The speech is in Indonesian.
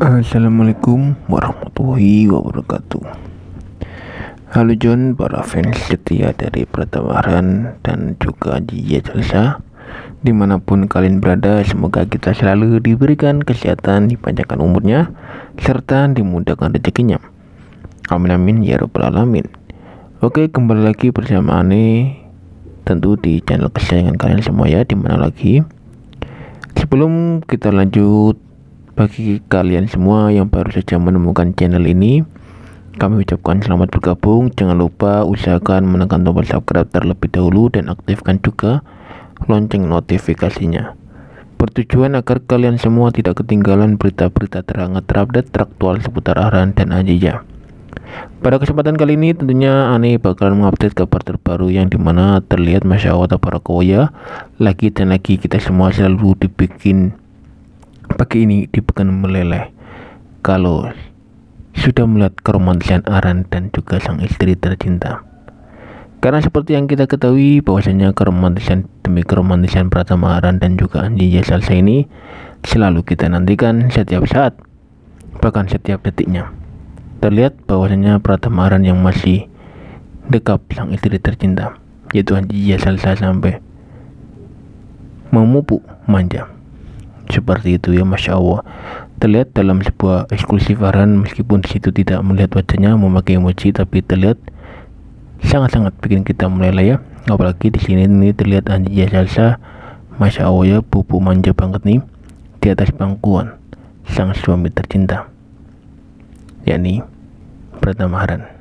Assalamualaikum warahmatullahi wabarakatuh Halo John, para fans setia dari Pratawaran dan juga di Yajalsa Dimanapun kalian berada, semoga kita selalu diberikan kesehatan, dipanjangkan umurnya Serta dimudahkan rezekinya Amin amin ya rabbal alamin Oke, kembali lagi bersama Ane Tentu di channel kesayangan kalian semua ya, dimana lagi Sebelum kita lanjut bagi kalian semua yang baru saja menemukan channel ini, kami ucapkan selamat bergabung. Jangan lupa usahakan menekan tombol subscribe terlebih dahulu dan aktifkan juga lonceng notifikasinya. Bertujuan agar kalian semua tidak ketinggalan berita-berita terhangat terupdate teraktual seputar Aran dan Ajija. Pada kesempatan kali ini tentunya Ani bakalan mengupdate kabar terbaru yang dimana terlihat masyawata para ya. lagi dan lagi kita semua selalu dibikin Pagi ini di pekan meleleh, kalau sudah melihat keromantisan Aran dan juga sang istri tercinta. Karena seperti yang kita ketahui bahwasanya keromantisan demi keromantisan Pratama Aran dan juga Anji salsa ini selalu kita nantikan setiap saat, bahkan setiap detiknya. Terlihat bahwasanya Pratama Aran yang masih dekat sang istri tercinta, yaitu Anji salsa sampai memupuk manja seperti itu ya Masya Allah terlihat dalam sebuah eksklusif Farhan meskipun situ tidak melihat wajahnya memakai emoji tapi terlihat sangat-sangat bikin kita meleleh ya apalagi di sini ini terlihat anjir Salsa Masya Allah ya pupu manja banget nih di atas pangkuan sang suami tercinta yakni Pratama Haran